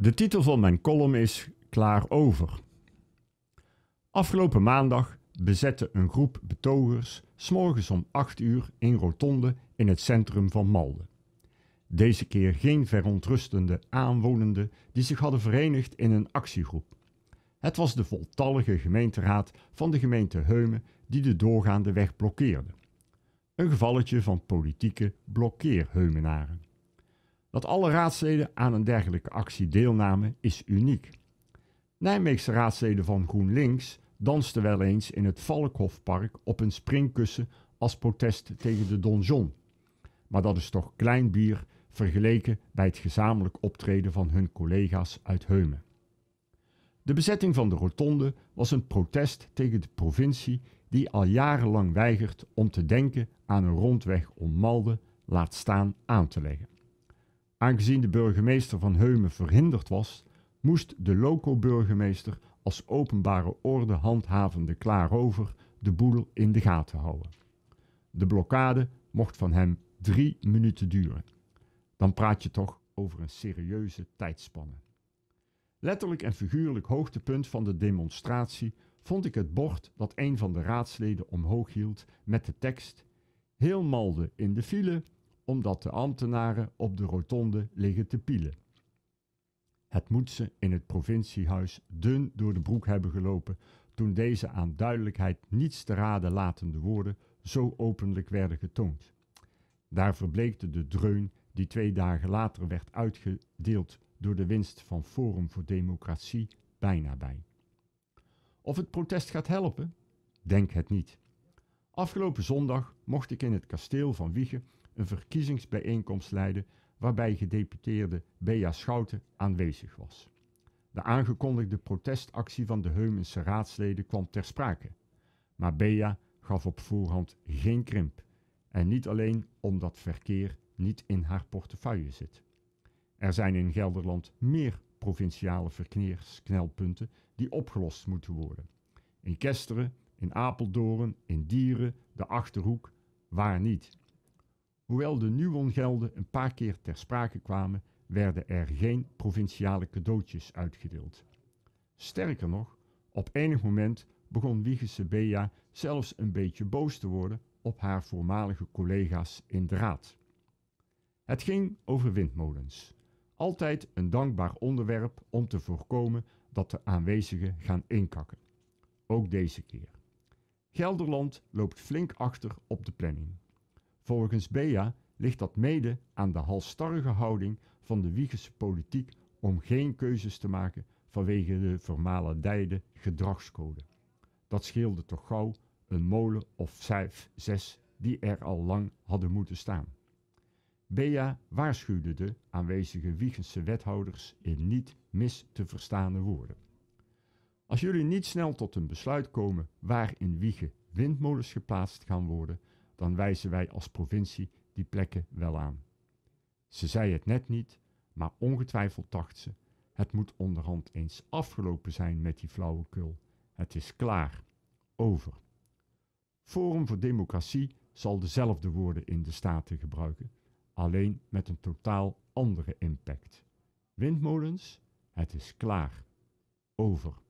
De titel van mijn column is Klaar over. Afgelopen maandag bezette een groep betogers s'morgens om 8 uur een rotonde in het centrum van Malden. Deze keer geen verontrustende aanwonenden die zich hadden verenigd in een actiegroep. Het was de voltallige gemeenteraad van de gemeente Heumen die de doorgaande weg blokkeerde. Een gevalletje van politieke blokkeerheumenaren. Dat alle raadsleden aan een dergelijke actie deelnamen is uniek. Nijmeegse raadsleden van GroenLinks dansten wel eens in het Valkhofpark op een springkussen als protest tegen de donjon. Maar dat is toch klein bier vergeleken bij het gezamenlijk optreden van hun collega's uit Heumen. De bezetting van de rotonde was een protest tegen de provincie die al jarenlang weigert om te denken aan een rondweg om Malden, laat staan aan te leggen. Aangezien de burgemeester van Heumen verhinderd was, moest de loco-burgemeester als openbare orde handhavende Klaarover de boel in de gaten houden. De blokkade mocht van hem drie minuten duren. Dan praat je toch over een serieuze tijdspanne. Letterlijk en figuurlijk hoogtepunt van de demonstratie vond ik het bord dat een van de raadsleden omhoog hield met de tekst: Heel malde in de file, omdat de ambtenaren op de rotonde liggen te pielen. Het moet ze in het provinciehuis dun door de broek hebben gelopen toen deze aan duidelijkheid niets te raden latende woorden zo openlijk werden getoond. Daar verbleekte de dreun die twee dagen later werd uitgedeeld door de winst van Forum voor Democratie bijna bij. Of het protest gaat helpen? Denk het niet. Afgelopen zondag mocht ik in het kasteel van Wiegen een verkiezingsbijeenkomst leidde waarbij gedeputeerde Bea Schouten aanwezig was. De aangekondigde protestactie van de Heumense raadsleden kwam ter sprake. Maar Bea gaf op voorhand geen krimp. En niet alleen omdat verkeer niet in haar portefeuille zit. Er zijn in Gelderland meer provinciale verkeersknelpunten die opgelost moeten worden. In Kesteren, in Apeldoorn, in Dieren, de Achterhoek, waar niet. Hoewel de Nuongelden een paar keer ter sprake kwamen, werden er geen provinciale cadeautjes uitgedeeld. Sterker nog, op enig moment begon Wiegese Bea zelfs een beetje boos te worden op haar voormalige collega's in de raad. Het ging over windmolens. Altijd een dankbaar onderwerp om te voorkomen dat de aanwezigen gaan inkakken. Ook deze keer. Gelderland loopt flink achter op de planning. Volgens Bea ligt dat mede aan de halstarrige houding van de Wiegerse politiek om geen keuzes te maken vanwege de vermalendijde gedragscode. Dat scheelde toch gauw een molen of vijf, zes die er al lang hadden moeten staan. Bea waarschuwde de aanwezige Wiegense wethouders in niet mis te verstaande woorden. Als jullie niet snel tot een besluit komen waar in Wiegen windmolens geplaatst gaan worden, dan wijzen wij als provincie die plekken wel aan. Ze zei het net niet, maar ongetwijfeld dacht ze: het moet onderhand eens afgelopen zijn met die flauwekul. Het is klaar, over. Forum voor Democratie zal dezelfde woorden in de Staten gebruiken, alleen met een totaal andere impact. Windmolens, het is klaar, over.